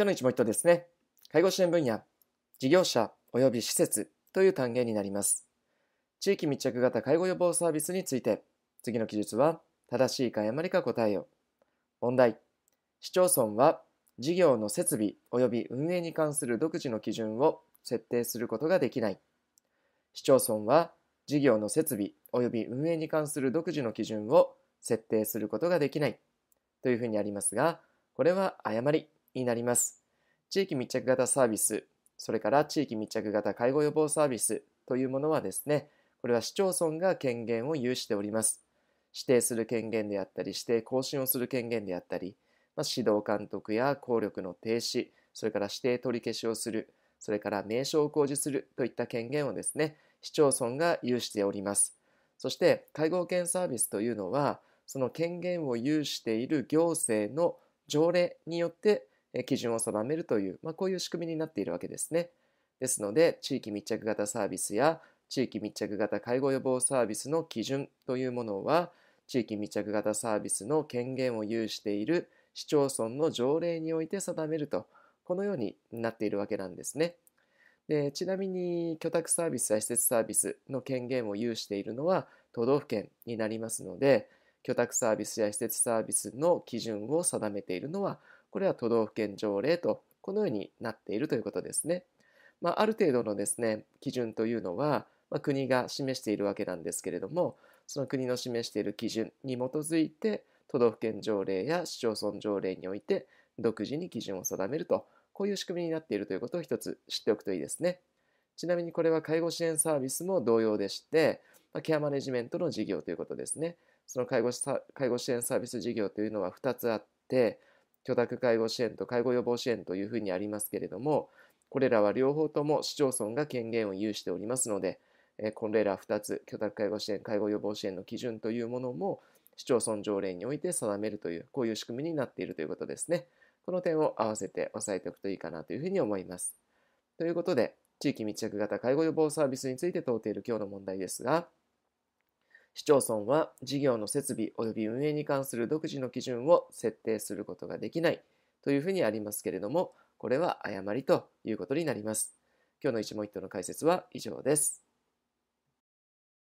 今日の一問一答ですね。介護支援分野、事業者及び施設という単元になります。地域密着型介護予防サービスについて、次の記述は正しいか誤りか答えよ。問題。市町村は事業の設備及び運営に関する独自の基準を設定することができない。市町村は事業の設備及び運営に関する独自の基準を設定することができない。というふうにありますが、これは誤りになります。地域密着型サービス、それから地域密着型介護予防サービスというものはですね、これは市町村が権限を有しております。指定する権限であったり、指定更新をする権限であったり、まあ、指導監督や効力の停止、それから指定取り消しをする、それから名称を公示するといった権限をですね、市町村が有しております。そして、介護保険サービスというのは、その権限を有している行政の条例によって基準を定めるという、まあ、こういう仕組みになっているわけですね。ですので、地域密着型サービスや地域密着型介護予防サービスの基準というものは、地域密着型サービスの権限を有している市町村の条例において定めると、このようになっているわけなんですね。でちなみに、居宅サービスや施設サービスの権限を有しているのは都道府県になりますので、居宅サービスや施設サービスの基準を定めているのは、これは都道府県条例と、このようになっているということですね。まあ、ある程度のですね、基準というのは、まあ、国が示しているわけなんですけれども、その国の示している基準に基づいて、都道府県条例や市町村条例において、独自に基準を定めると、こういう仕組みになっているということを一つ知っておくといいですね。ちなみにこれは介護支援サービスも同様でして、まあ、ケアマネジメントの事業ということですね。その介護介護支援サービス事業というのは2つあって、許諾介護支援と介護予防支援というふうにありますけれども、これらは両方とも市町村が権限を有しておりますので、えー、これら2つ、許諾介護支援、介護予防支援の基準というものも市町村条例において定めるという、こういう仕組みになっているということですね。この点を合わせて押さえておくといいかなというふうに思います。ということで、地域密着型介護予防サービスについて問うている今日の問題ですが、市町村は事業の設備及び運営に関する独自の基準を設定することができないというふうにありますけれども、これは誤りということになります。今日の一問一答の解説は以上です。